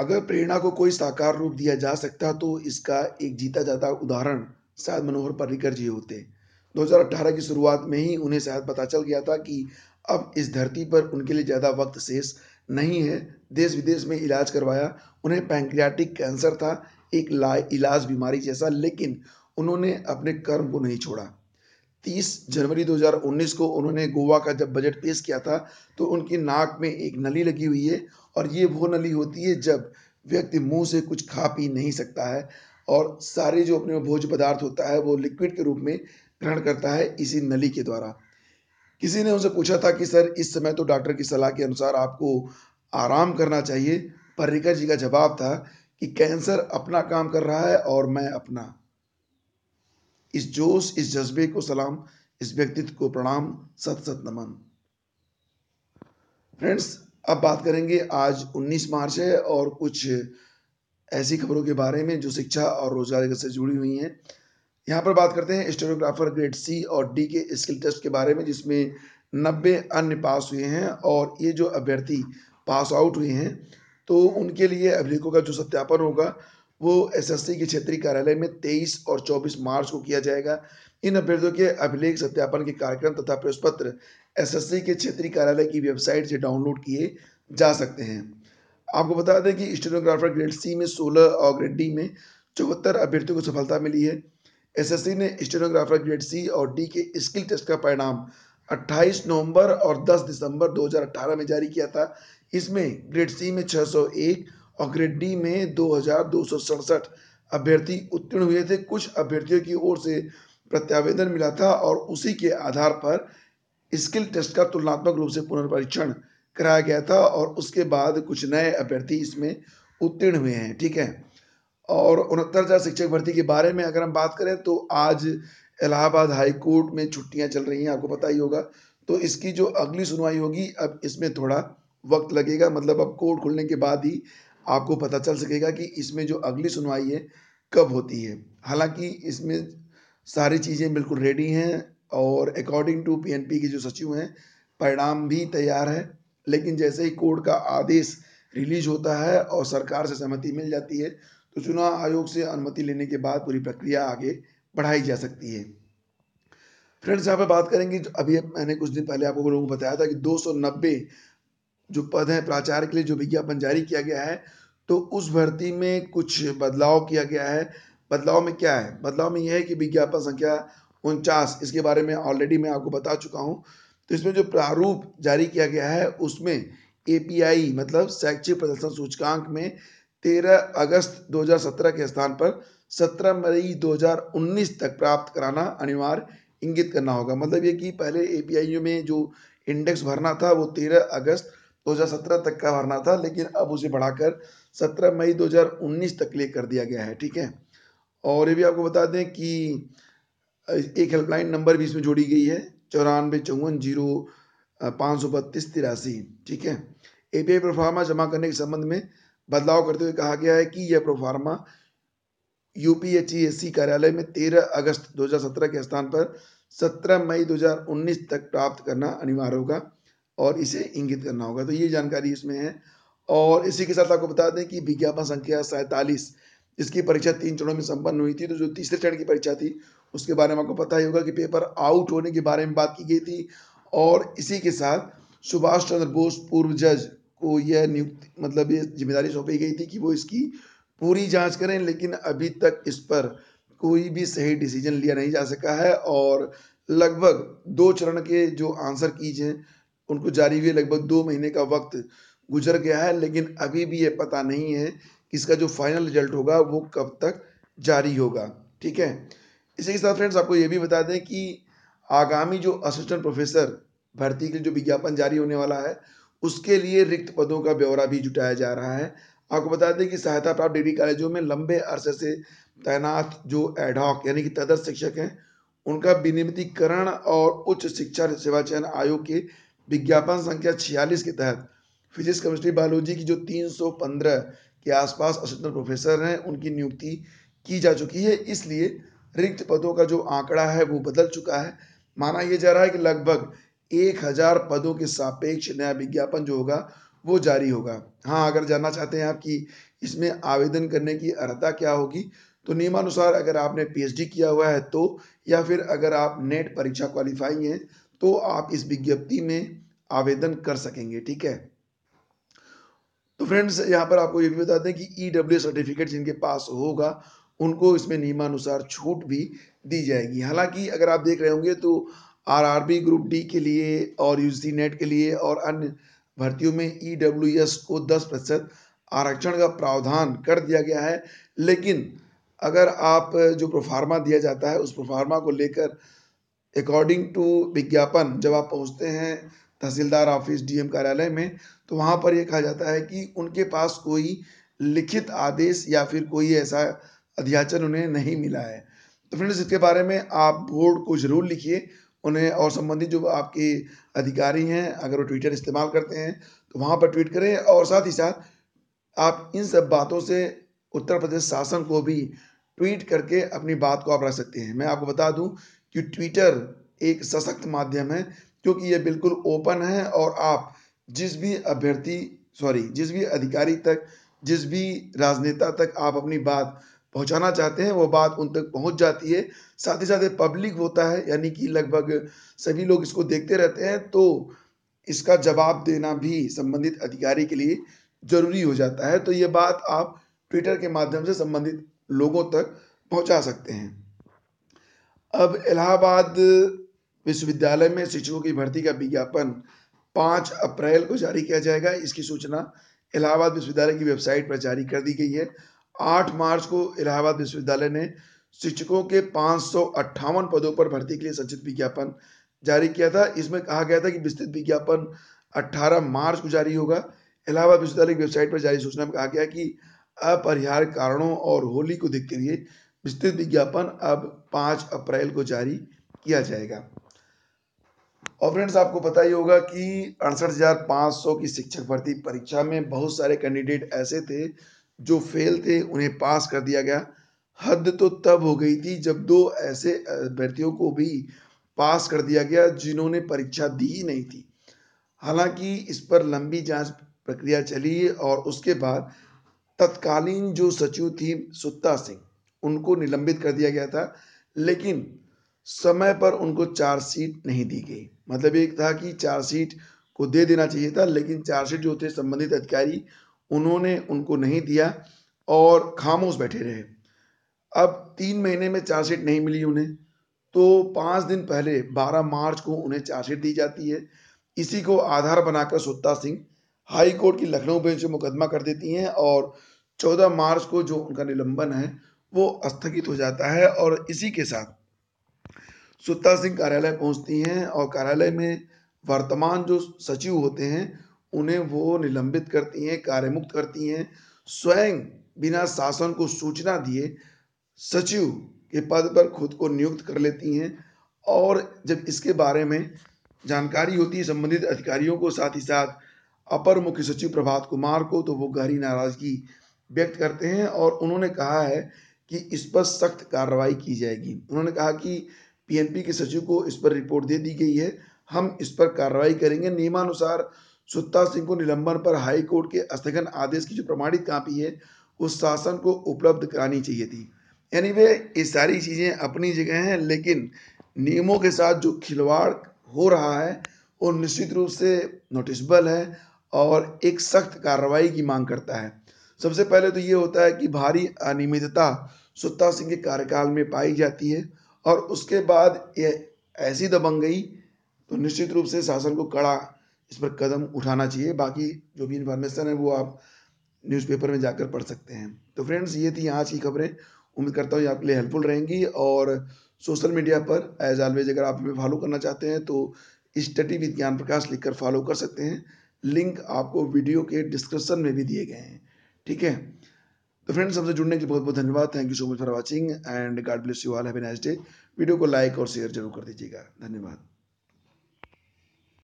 अगर प्रेरणा को कोई साकार रूप दिया जा सकता तो इसका एक जीता जाता उदाहरण शायद मनोहर पर्रिकर जी होते 2018 की शुरुआत में ही उन्हें शायद पता चल गया था कि अब इस धरती पर उनके लिए ज़्यादा वक्त शेष नहीं है देश विदेश में इलाज करवाया उन्हें पैंक्रियाटिक कैंसर था एक इलाज बीमारी जैसा लेकिन उन्होंने अपने कर्म को नहीं छोड़ा 30 जनवरी 2019 को उन्होंने गोवा का जब बजट पेश किया था तो उनकी नाक में एक नली लगी हुई है और ये वो नली होती है जब व्यक्ति मुंह से कुछ खा पी नहीं सकता है और सारे जो अपने भोज पदार्थ होता है वो लिक्विड के रूप में ग्रहण करता है इसी नली के द्वारा किसी ने उनसे पूछा था कि सर इस समय तो डॉक्टर की सलाह के अनुसार आपको आराम करना चाहिए पर्रिकर जी का जवाब था कि कैंसर अपना काम कर रहा है और मैं अपना इस जोश इस जज्बे को सलाम इस व्यक्तित्व को प्रणाम सत सत नमन फ्रेंड्स अब बात करेंगे आज 19 मार्च है और कुछ ऐसी खबरों के बारे में जो शिक्षा और रोजगार से जुड़ी हुई हैं यहाँ पर बात करते हैं स्टेरोग्राफर ग्रेड सी और डी के स्किल टेस्ट के बारे में जिसमें नब्बे अन्य पास हुए हैं और ये जो अभ्यर्थी पास आउट हुए हैं तो उनके लिए अभिलेखों का जो सत्यापन होगा वो एसएससी के क्षेत्रीय कार्यालय में 23 और 24 मार्च को किया जाएगा इन अभ्यर्थियों के अभिलेख सत्यापन के कार्यक्रम तथा प्रवेश एस एसएससी के क्षेत्रीय कार्यालय की वेबसाइट से डाउनलोड किए जा सकते हैं आपको बता दें कि स्टेनोग्राफर ग्रेड सी में 16 और ग्रेड डी में चौहत्तर अभ्यर्थियों को सफलता मिली है सी ने स्टेनोग्राफर ग्रेड सी और डी के स्किल टेस्ट का परिणाम 28 नवंबर और 10 दिसंबर 2018 में जारी किया था इसमें ग्रेड सी में 601 और ग्रेड डी में दो अभ्यर्थी उत्तीर्ण हुए थे कुछ अभ्यर्थियों की ओर से प्रत्यावेदन मिला था और उसी के आधार पर स्किल टेस्ट का तुलनात्मक रूप से पुनर्परीक्षण कराया गया था और उसके बाद कुछ नए अभ्यर्थी इसमें उत्तीर्ण हुए हैं ठीक है और उनहत्तर हजार शिक्षक भर्ती के बारे में अगर हम बात करें तो आज इलाहाबाद हाई कोर्ट में छुट्टियां चल रही हैं आपको पता ही होगा तो इसकी जो अगली सुनवाई होगी अब इसमें थोड़ा वक्त लगेगा मतलब अब कोर्ट खुलने के बाद ही आपको पता चल सकेगा कि इसमें जो अगली सुनवाई है कब होती है हालांकि इसमें सारी चीज़ें बिल्कुल रेडी हैं और अकॉर्डिंग टू पीएनपी के जो सचिव हैं परिणाम भी तैयार है लेकिन जैसे ही कोर्ट का आदेश रिलीज होता है और सरकार से सहमति मिल जाती है तो चुनाव आयोग से अनुमति लेने के बाद पूरी प्रक्रिया आगे बढ़ाई जा सकती है फ्रेंड्स यहाँ पर बात करेंगे अभी मैंने कुछ दिन पहले आप लोगों को बताया था कि दो जो पद हैं प्राचार्य के लिए जो विज्ञापन जारी किया गया है तो उस भर्ती में कुछ बदलाव किया गया है बदलाव में क्या है बदलाव में यह है कि विज्ञापन संख्या उनचास इसके बारे में ऑलरेडी मैं आपको बता चुका हूँ तो इसमें जो प्रारूप जारी किया गया है उसमें ए मतलब शैक्षिक प्रदर्शन सूचकांक में 13 अगस्त 2017 के स्थान पर 17 मई 2019 तक प्राप्त कराना अनिवार्य इंगित करना होगा मतलब ये कि पहले ए में जो इंडेक्स भरना था वो 13 अगस्त 2017 तक का भरना था लेकिन अब उसे बढ़ाकर 17 मई 2019 तक ले कर दिया गया है ठीक है और ये भी आपको बता दें कि एक हेल्पलाइन नंबर भी इसमें जोड़ी गई है चौरानवे चौवन जीरो पाँच सौ बत्तीस तिरासी ठीक है ए पी आई प्रोफार्मा जमा करने के संबंध में बदलाव करते हुए कहा गया है कि यह proforma U P H E S C कार्यालय में तेरह अगस्त दो हज़ार सत्रह के स्थान पर सत्रह मई दो हजार उन्नीस तक प्राप्त करना अनिवार्य होगा और इसे इंगित करना होगा तो ये जानकारी इसमें है और इसी के साथ आपको बता दें कि विज्ञापन संख्या सैंतालीस इसकी परीक्षा तीन चरणों में संपन्न हुई थी तो जो तीसरे चरण की परीक्षा थी उसके बारे में आपको पता ही होगा कि पेपर आउट होने के बारे में बात की गई थी और इसी के साथ सुभाष चंद्र बोस पूर्व जज को यह नियुक्ति मतलब ये जिम्मेदारी सौंपी गई थी कि वो इसकी पूरी जांच करें लेकिन अभी तक इस पर कोई भी सही डिसीजन लिया नहीं जा सका है और लगभग दो चरण के जो आंसर कीज हैं उनको जारी हुए लगभग दो महीने का वक्त गुजर गया है लेकिन अभी भी ये पता नहीं है कि इसका जो फाइनल रिजल्ट होगा वो कब तक जारी होगा ठीक है इसी के साथ फ्रेंड्स आपको ये भी बता दें कि आगामी जो असिस्टेंट प्रोफेसर भर्ती के लिए जो विज्ञापन जारी होने वाला है उसके लिए रिक्त पदों का ब्यौरा भी जुटाया जा रहा है आपको बता दें कि सहायता प्राप्त डिग्री कॉलेजों में लंबे अरसे से तैनात जो एडहॉक यानी कि तदर्थ शिक्षक हैं उनका विनियमितीकरण और उच्च शिक्षा सेवा चयन आयोग के विज्ञापन संख्या छियालीस के तहत फिजिक्स केमिस्ट्री बायोलॉजी की जो 315 के आसपास असिस्टेंट प्रोफेसर हैं उनकी नियुक्ति की जा चुकी है इसलिए रिक्त पदों का जो आंकड़ा है वो बदल चुका है माना यह जा रहा है कि लगभग एक हजार पदों के सापेक्ष नया विज्ञापन जो होगा वो जारी होगा हाँ अगर जानना चाहते हैं आप कि इसमें आवेदन करने की अर्हता क्या होगी तो नियमानुसार अगर आपने पीएचडी किया हुआ है तो या फिर अगर आप नेट परीक्षा क्वालिफाइंग हैं तो आप इस विज्ञप्ति में आवेदन कर सकेंगे ठीक है तो फ्रेंड्स यहाँ पर आपको ये भी बता दें कि ई डब्ल्यू सर्टिफिकेट जिनके पास होगा उनको इसमें नियमानुसार छूट भी दी जाएगी हालांकि अगर आप देख रहे होंगे तो आरआरबी ग्रुप डी के लिए और यूजी नेट के लिए और अन्य भर्तियों में ई डब्ल्यू एस को दस प्रतिशत आरक्षण का प्रावधान कर दिया गया है लेकिन अगर आप जो प्रोफार्मा दिया जाता है उस प्रोफार्मा को लेकर अकॉर्डिंग टू विज्ञापन जब आप पहुंचते हैं तहसीलदार ऑफिस डीएम कार्यालय में तो वहाँ पर यह कहा जाता है कि उनके पास कोई लिखित आदेश या फिर कोई ऐसा अध्याचन उन्हें नहीं मिला है तो फ्रेंड्स इसके बारे में आप बोर्ड को जरूर लिखिए उन्हें और संबंधित जो आपके अधिकारी हैं अगर वो ट्विटर इस्तेमाल करते हैं तो वहाँ पर ट्वीट करें और साथ ही साथ आप इन सब बातों से उत्तर प्रदेश शासन को भी ट्वीट करके अपनी बात को आप रख सकते हैं मैं आपको बता दूं कि ट्विटर एक सशक्त माध्यम है क्योंकि ये बिल्कुल ओपन है और आप जिस भी अभ्यर्थी सॉरी जिस भी अधिकारी तक जिस भी राजनेता तक आप अपनी बात पहुंचाना चाहते हैं वो बात उन तक पहुंच जाती है साथ ही साथ पब्लिक होता है यानी कि लगभग सभी लोग इसको देखते रहते हैं तो इसका जवाब देना भी संबंधित अधिकारी के लिए जरूरी हो जाता है तो ये बात आप ट्विटर के माध्यम से संबंधित लोगों तक पहुंचा सकते हैं अब इलाहाबाद विश्वविद्यालय में शिक्षकों की भर्ती का विज्ञापन पाँच अप्रैल को जारी किया जाएगा इसकी सूचना इलाहाबाद विश्वविद्यालय की वेबसाइट पर जारी कर दी गई है आठ मार्च को इलाहाबाद विश्वविद्यालय ने शिक्षकों के पाँच पदों पर भर्ती के लिए संचित विज्ञापन जारी किया था इसमें कहा गया था कि विस्तृत विज्ञापन 18 मार्च को जारी होगा इलाहाबाद विश्वविद्यालय की वेबसाइट पर जारी सूचना में कहा गया कि अपरिहार्य कारणों और होली को देखते हुए विस्तृत विज्ञापन अब पाँच अप्रैल को जारी किया जाएगा और फ्रेंड्स आपको पता ही होगा कि अड़सठ हज़ार पाँच सौ की शिक्षक भर्ती परीक्षा में बहुत सारे कैंडिडेट ऐसे थे जो फेल थे उन्हें पास कर दिया गया हद तो तब हो गई थी जब दो ऐसे अभ्यर्थियों को भी पास कर दिया गया जिन्होंने परीक्षा दी ही नहीं थी हालांकि इस पर लंबी जांच प्रक्रिया चली और उसके बाद तत्कालीन जो सचिव थी सुत्ता सिंह उनको निलंबित कर दिया गया था लेकिन समय पर उनको चार्जशीट नहीं दी गई मतलब एक था कि चार्जशीट को दे देना चाहिए था लेकिन चार्जशीट जो थे संबंधित अधिकारी उन्होंने उनको नहीं दिया और खामोश बैठे रहे अब तीन महीने में चार्जशीट नहीं मिली उन्हें तो पाँच दिन पहले 12 मार्च को उन्हें चार्जशीट दी जाती है इसी को आधार बनाकर सुत्ता सिंह हाई कोर्ट की लखनऊ बेंच में मुकदमा कर देती हैं और 14 मार्च को जो उनका निलंबन है वो स्थगित हो जाता है और इसी के साथ सुत्ता सिंह कार्यालय पहुंचती हैं और कार्यालय में वर्तमान जो सचिव होते हैं उन्हें वो निलंबित करती हैं कार्यमुक्त करती हैं स्वयं बिना शासन को सूचना दिए सचिव के पद पर खुद को नियुक्त कर लेती हैं और जब इसके बारे में जानकारी होती है संबंधित अधिकारियों को साथ ही साथ अपर मुख्य सचिव प्रभात कुमार को तो वो गहरी नाराजगी व्यक्त करते हैं और उन्होंने कहा है कि इस पर सख्त कार्रवाई की जाएगी उन्होंने कहा कि पीएनपी के सचिव को इस पर रिपोर्ट दे दी गई है हम इस पर कार्रवाई करेंगे नियमानुसार सुत्ता सिंह को निलंबन पर हाई कोर्ट के स्थगन आदेश की जो प्रमाणित कापी है उस शासन को उपलब्ध करानी चाहिए थी यानी वे ये सारी चीज़ें अपनी जगह हैं लेकिन नियमों के साथ जो खिलवाड़ हो रहा है वो निश्चित रूप से नोटिसबल है और एक सख्त कार्रवाई की मांग करता है सबसे पहले तो ये होता है कि भारी अनियमितता सुत्ता सिंह के कार्यकाल में पाई जाती है और उसके बाद ये ऐसी दबंग गई तो निश्चित रूप से शासन को कड़ा इस पर कदम उठाना चाहिए बाकी जो भी इन्फॉर्मेशन है वो आप न्यूज़पेपर में जाकर पढ़ सकते हैं तो फ्रेंड्स ये थी आज की खबरें उम्मीद करता हूँ ये आपके लिए हेल्पफुल रहेंगी और सोशल मीडिया पर एज ऑलवेज अगर आप हमें फॉलो करना चाहते हैं तो स्टडी विद ज्ञान प्रकाश लिख फॉलो कर सकते हैं लिंक आपको वीडियो के डिस्क्रिप्शन में भी दिए गए हैं ठीक है तो फ्रेंड्स हमसे जुड़ने के लिए बहुत बहुत धन्यवाद thank you so much for watching and God bless you all have a nice day video को लाइक और शेयर जरूर कर दीजिएगा धन्यवाद